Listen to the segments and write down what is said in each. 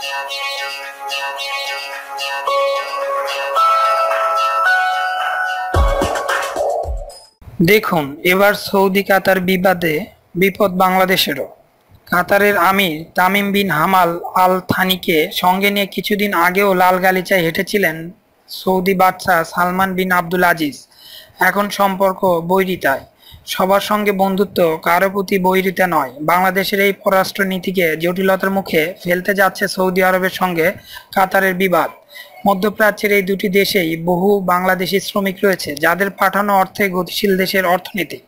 দেখুন এবার সৌদি কাতার বিবাদে বিপদ বাংলাদেশেরও কাতারের আমির তামিম বিন হামাল আল থানিকে সঙ্গে নিয়ে কিছুদিন আগেও লাল গালিচায় হেঁটেছিলেন সৌদি বাদশাহ সালমান বিন আব্দুল আজিজ এখন সম্পর্ক বৈরিতায় সবার সঙ্গে বন্ধুত্ব কারো প্রতি বৈরিতা নয় বাংলাদেশের এই পররাষ্ট্র নীতিকে জটিলতার মুখে ফেলতে যাচ্ছে সৌদি আরবের সঙ্গে কাতারের বিবাদ মধ্যপ্রাচ্যের এই দুটি দেশেই বহু বাংলাদেশি শ্রমিক রয়েছে যাদের পাঠানো অর্থে গতিশীল দেশের অর্থনীতি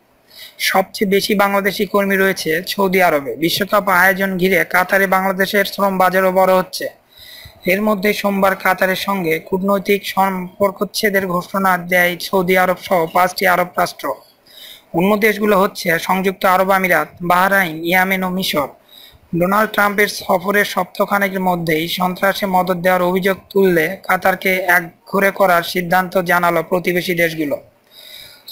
সবচেয়ে বেশি বাংলাদেশি কর্মী রয়েছে সৌদি আরবে বিশ্বকাপ আয়োজন ঘিরে কাতারে বাংলাদেশের শ্রম বাজারও বড় হচ্ছে এর মধ্যে সোমবার কাতারের সঙ্গে কূটনৈতিক সম্পর্কচ্ছেদের ঘোষণা দেয় সৌদি আরব সহ পাঁচটি আরব রাষ্ট্র অন্য দেশগুলো হচ্ছে সংযুক্ত আরব আমিরাত বাহরাইন ইয়ামেন ও মিশর ডোনাল্ড ট্রাম্পের সফরের সপ্তাহখানেকের মধ্যেই সন্ত্রাসে মদত দেওয়ার অভিযোগ তুললে কাতারকে একঘরে করার সিদ্ধান্ত জানালো প্রতিবেশী দেশগুলো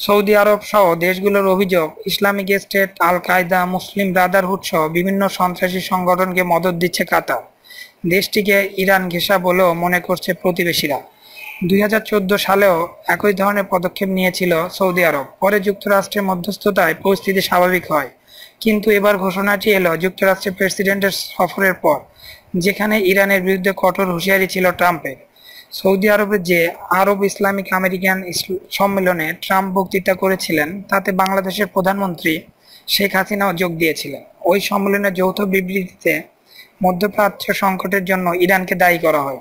সৌদি আরব সহ দেশগুলোর অভিযোগ ইসলামিক স্টেট আল কায়দা মুসলিম ব্রাদারহুড সহ বিভিন্ন সন্ত্রাসী সংগঠনকে মদত দিচ্ছে কাতার দেশটিকে ইরান ঘেঁষা বলেও মনে করছে প্রতিবেশীরা 2014 সালেও একই ধরনের পদক্ষেপ নিয়েছিল সৌদি আরব পরে যুক্তরাষ্ট্রের মধ্যস্থতায় পরিস্থিতি স্বাভাবিক হয় কিন্তু এবার ঘোষণাটি এলো যুক্তরাষ্ট্রের প্রেসিডেন্টের সফরের পর যেখানে ইরানের বিরুদ্ধে কঠোর হুঁশিয়ারি ছিল ট্রাম্পের সৌদি আরবের যে আরব ইসলামিক আমেরিকান সম্মেলনে ট্রাম্প বক্তৃতা করেছিলেন তাতে বাংলাদেশের প্রধানমন্ত্রী শেখ হাসিনাও যোগ দিয়েছিলেন ওই সম্মেলনের যৌথ বিবৃতিতে মধ্যপ্রাচ্য সংকটের জন্য ইরানকে দায়ী করা হয়